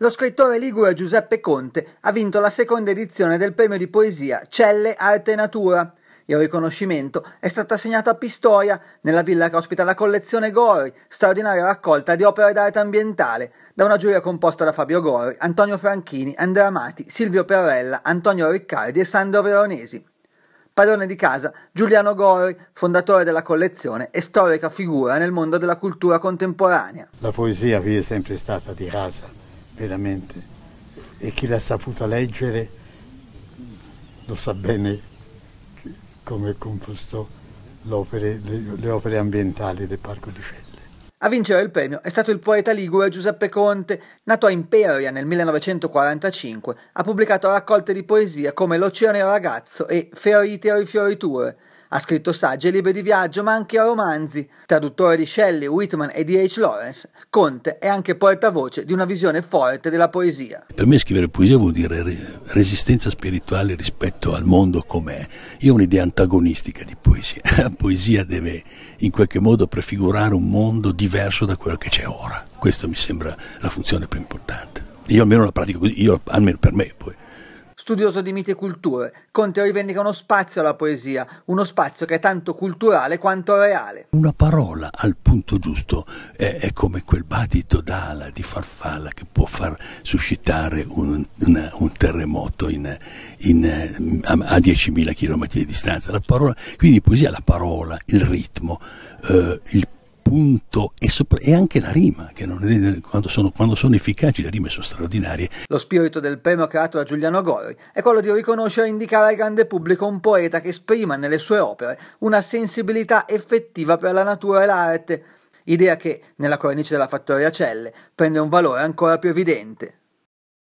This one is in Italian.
Lo scrittore ligure Giuseppe Conte ha vinto la seconda edizione del premio di poesia Celle Arte e Natura. Il riconoscimento è stato assegnato a Pistoia, nella villa che ospita la collezione Gori, straordinaria raccolta di opere d'arte ambientale, da una giuria composta da Fabio Gori, Antonio Franchini, Andrea Amati, Silvio Perrella, Antonio Riccardi e Sandro Veronesi. Padrone di casa, Giuliano Gori, fondatore della collezione e storica figura nel mondo della cultura contemporanea. La poesia vi è sempre stata di casa veramente. E chi l'ha saputa leggere lo sa bene come è composto opere, le, opere ambientali del Parco di Celle. A vincere il premio è stato il poeta ligure Giuseppe Conte, nato a Imperia nel 1945, ha pubblicato raccolte di poesia come L'Oceano e il ragazzo e Ferite o rifioriture. Ha scritto saggi e libri di viaggio, ma anche romanzi. Traduttore di Shelley, Whitman e di H. Lawrence, Conte è anche portavoce di una visione forte della poesia. Per me scrivere poesia vuol dire resistenza spirituale rispetto al mondo com'è. Io ho un'idea antagonistica di poesia. La poesia deve in qualche modo prefigurare un mondo diverso da quello che c'è ora. Questa mi sembra la funzione più importante. Io almeno la pratico così, io almeno per me poi studioso di mite e culture, Conte rivendica uno spazio alla poesia, uno spazio che è tanto culturale quanto reale. Una parola al punto giusto è, è come quel badito d'ala di farfalla che può far suscitare un, una, un terremoto in, in, a, a 10.000 km di distanza. La parola, quindi poesia è la parola, il ritmo, eh, il punto e, sopra- e anche la rima, che è, quando, sono, quando sono efficaci le rime sono straordinarie. Lo spirito del premio creato da Giuliano Gori è quello di riconoscere e indicare al grande pubblico un poeta che esprima nelle sue opere una sensibilità effettiva per la natura e l'arte, idea che, nella cornice della fattoria Celle, prende un valore ancora più evidente.